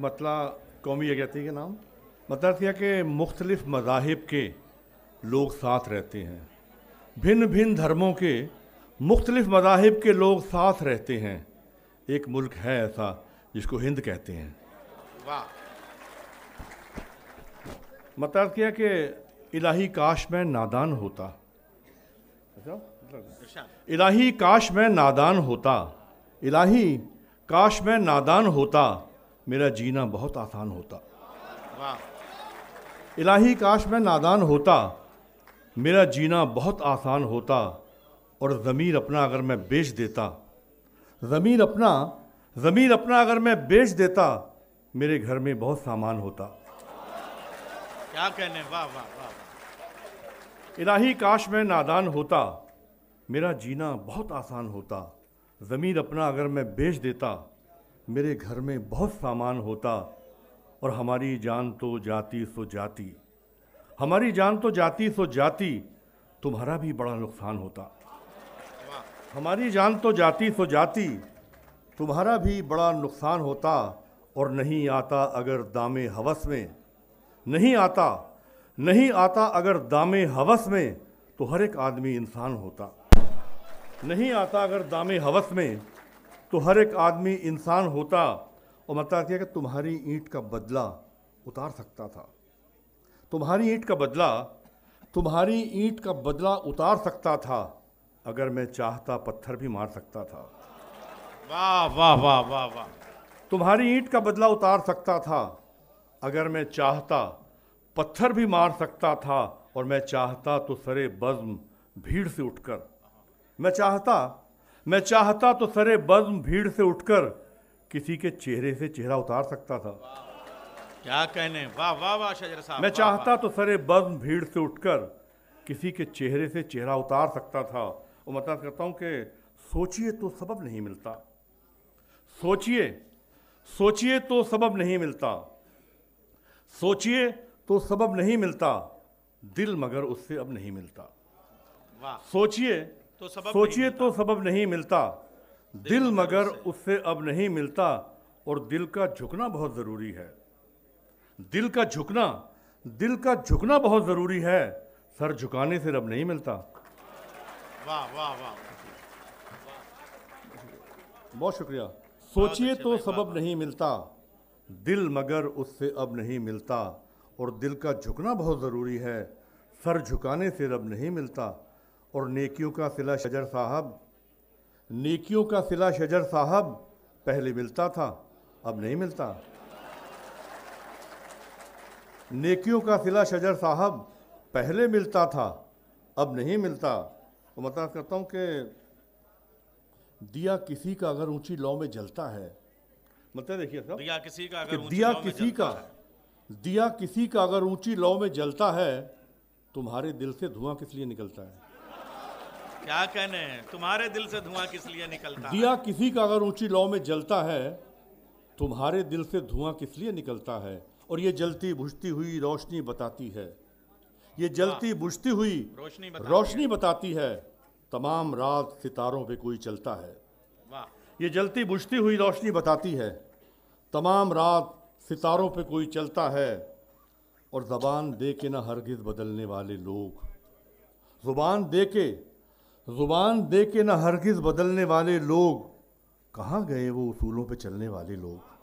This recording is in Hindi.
मतला कौमी यकती के नाम मतलब यह कि मुख्तलिफ मजाहब के लोग साथ रहते हैं भिन्न भिन्न धर्मों के मुख्तलिफ मजाहब के लोग साथ रहते हैं एक मुल्क है ऐसा जिसको हिंद कहते हैं वाह मतलब किया कि इलाही काश मैं अच्छा, नादान होता इलाही काश मैं नादान होता इलाही काश मैं नादान होता मेरा जीना बहुत आसान होता इलाही काश मैं नादान होता मेरा जीना बहुत आसान होता और ज़मीर अपना अगर मैं बेच देता ज़मीर अपना ज़मीर अपना अगर मैं बेच देता मेरे घर में बहुत सामान होता क्या कहने वाह वाह वाह इलाही काश मैं नादान होता मेरा जीना बहुत आसान होता ज़मीर अपना अगर मैं बेच देता मेरे घर में बहुत सामान होता और हमारी जान तो जाती सो जाती हमारी जान तो जाती सो जाती तुम्हारा भी बड़ा नुकसान होता हमारी जान तो जाती सो जाती तुम्हारा भी बड़ा नुकसान होता और नहीं आता अगर दामे हवस में नहीं आता नहीं आता अगर दामे हवस में तो हर एक आदमी इंसान होता नहीं आता अगर दामे हवस में तो हर एक आदमी इंसान होता और मतलब क्या कि तुम्हारी ईंट का बदला उतार सकता था तुम्हारी ईंट का बदला तुम्हारी ईंट का बदला उतार सकता था अगर मैं चाहता पत्थर भी मार सकता था वाह वाह वाह वाह वाह तुम्हारी ईंट का बदला उतार सकता था अगर मैं चाहता पत्थर भी मार सकता था और मैं चाहता तो सरे बज्म भीड़ से उठकर मैं चाहता मैं चाहता तो सरे बज्म भीड़ से उठकर किसी के चेहरे से चेहरा उतार सकता था क्या कहने वाह वाह वाह शजर साहब मैं चाहता तो सरे बज्म भीड़ से उठकर किसी के चेहरे से चेहरा उतार सकता था और मतलब करता हूँ कि सोचिए तो सबब नहीं मिलता सोचिए सोचिए तो सबब नहीं मिलता सोचिए तो सबब नहीं मिलता दिल मगर उससे अब नहीं मिलता सोचिए तो सोचिए तो सबब नहीं मिलता दिल, दिल मगर उससे अब नहीं मिलता और दिल का झुकना बहुत ज़रूरी है दिल का झुकना दिल का झुकना बहुत ज़रूरी है सर झुकाने से रब नहीं मिलता वाह वाह वाह बहुत शुक्रिया सोचिए तो सबब नहीं मिलता दिल मगर उससे अब नहीं मिलता और दिल का झुकना बहुत ज़रूरी है सर झुकाने से रब नहीं मिलता और नेकियों का सिला शजर साहब नेकियों का सिला शजर साहब पहले मिलता था अब नहीं मिलता नेकियों का सिला शजर साहब पहले मिलता था अब नहीं मिलता तो मतलब करता हूँ कि दिया किसी का अगर ऊंची लौ में जलता है मतलब देखिए साहब दिया किसी का अगर दिया किसी का दिया किसी का अगर ऊंची लौ में जलता है तुम्हारे दिल से धुआं किस लिए निकलता है क्या कहने तुम्हारे दिल से धुआं किस लिए निकलता दिया किसी का अगर ऊंची लौ में जलता है तुम्हारे दिल से धुआं किस लिए निकलता है और ये जलती बुझती हुई रोशनी बताती है ये जलती बुझती हुई रोशनी बताती रोशनी है। बताती है तमाम रात सितारों पे कोई चलता है ये जलती बुझती हुई रोशनी बताती है तमाम रात सितारों पे कोई चलता है और ज़बान दे के ना हरगिज़ बदलने वाले लोग ज़ुबान दे के ज़ुबान दे के ना हरगिज़ बदलने वाले लोग कहाँ गए वो उसूलों पे चलने वाले लोग